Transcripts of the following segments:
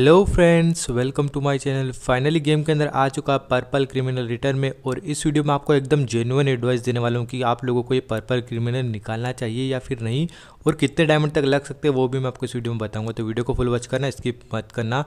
hello friends welcome to my channel finally game के अंदर आ चुका पर्पल क्रिमिनल रिटर्न में और इस वीडियो में आपको एकदम जेनुअन एडवाइस देने वाला हूँ कि आप लोगों को ये पर्पल क्रिमिनल निकालना चाहिए या फिर नहीं और कितने डायमंड तक लग सकते हैं वो भी मैं आपको इस वीडियो में बताऊंगा तो वीडियो को फुल वॉच करना स्किप मत करना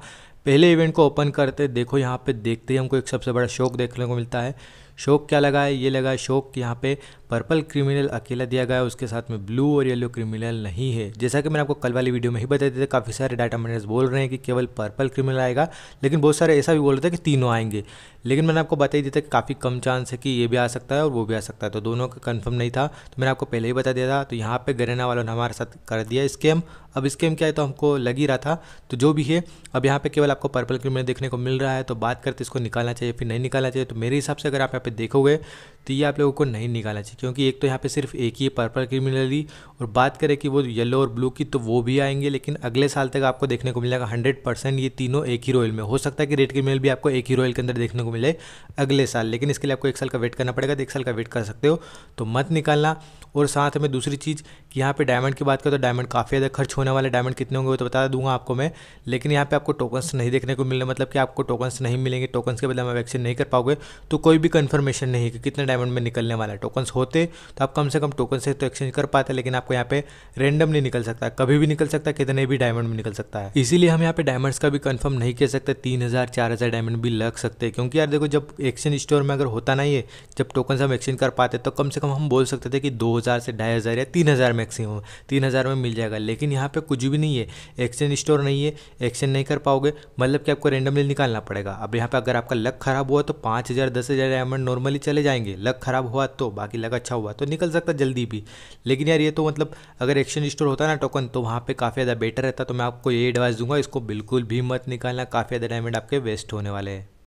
पहले इवेंट को ओपन करते देखो यहाँ पर देखते ही हमको एक सबसे बड़ा शौक देखने को मिलता है शौक क्या लगा है ये लगा है शौक यहाँ पे पर्पल क्रिमिनल अकेला दिया गया है उसके साथ में ब्लू और येलो क्रिमिनल नहीं है जैसा कि मैंने आपको कल वाली वीडियो में ही बताया था काफ़ी सारे डाटा माइनर्स बोल रहे हैं कि केवल पर्पल क्रिमिनल आएगा लेकिन बहुत सारे ऐसा भी बोल रहे थे कि तीनों आएंगे लेकिन मैंने आपको बता ही दिया था कि काफ़ी कम चांस है कि ये भी आ सकता है और वो भी आ सकता है तो दोनों का कन्फर्म नहीं था तो मैंने आपको पहले ही बता दिया था तो यहाँ पर गरेना वालों ने हमारे साथ कर दिया स्कैम अब स्कैम क्या है तो हमको लग ही रहा था तो जो भी है अब यहाँ पर केवल आपको पर्पल क्रिमिनल देखने को मिल रहा है तो बात करते इसको निकालना चाहिए फिर नहीं निकालना चाहिए तो मेरे हिसाब से अगर आप पे देखोगे तो ये आप लोगों को नहीं निकालना चाहिए क्योंकि एक तो यहाँ पे सिर्फ एक ही पर्पल क्रिमिनली और बात करें कि वो येलो और ब्लू की तो वो भी आएंगे लेकिन अगले साल तक आपको देखने को मिलेगा हंड्रेड परसेंट ये तीनों एक ही रॉयल में हो सकता है कि रेड क्रिमिनल भी आपको एक ही रॉयल के अंदर देखने को मिले अगले साल लेकिन इसके लिए आपको एक साल का वेट करना पड़ेगा तो एक साल का वेट कर सकते हो तो मत निकालना और साथ में दूसरी चीज़ कि यहाँ पर डायमंड की बात करें तो डायमंड काफ़ी ज़्यादा खर्च होने वाले डायमंड कितने होंगे वो तो बता दूंगा आपको मैं लेकिन यहाँ पे आपको टोकन्स नहीं देखने को मिलने मतलब कि आपको टोकन्स नहीं मिलेंगे टोकन्स के बदले में वैक्सीन नहीं कर पाओगे तो कोई भी कन्फर्मेशन नहीं है कितने डायमंड में निकलने वाला टोकन्स होते तो आप कम से कम टोकन से तो एक्सचेंज कर पाते लेकिन आपको यहाँ पे रेंडम नहीं निकल सकता है कभी भी निकल सकता है कितने भी डायमंड में निकल सकता है इसीलिए हम यहाँ पे डायमंड्स का भी कंफर्म नहीं कह सकते तीन हज़ार चार हज़ार डायमंड भी लग सकते हैं क्योंकि यार देखो जब एक्सचेंज स्टोर में अगर होता नहीं है जब टोकन हम एक्सचेंज कर पाते तो कम से कम हम बोल सकते थे कि दो हज़ार से ढाई हज़ार या तीन हज़ार मैक्सिमम तीन हज़ार में मिल जाएगा लेकिन यहाँ पे कुछ भी नहीं है एक्सचेंज स्टोर नहीं है एक्सचेंज नहीं कर पाओगे मतलब कि आपको रेंडमली निकालना पड़ेगा अब यहाँ पे अगर आपका लक खराब हुआ तो पाँच हज़ार दस हज़ार डायमंड नॉर्मली चले जाएंगे लक ख़राब हुआ तो बाकी लक अच्छा हुआ तो निकल सकता जल्दी भी लेकिन यार ये तो मतलब अगर एक्सचेंज स्टोर होता ना टोकन तो वहाँ पे काफ़ी ज़्यादा बेटर रहता तो मैं आपको ये एडवाइस दूंगा इसको बिल्कुल भी मत निकालना काफ़ी ज़्यादा डायमंड आपके वेस्ट होने वाले हैं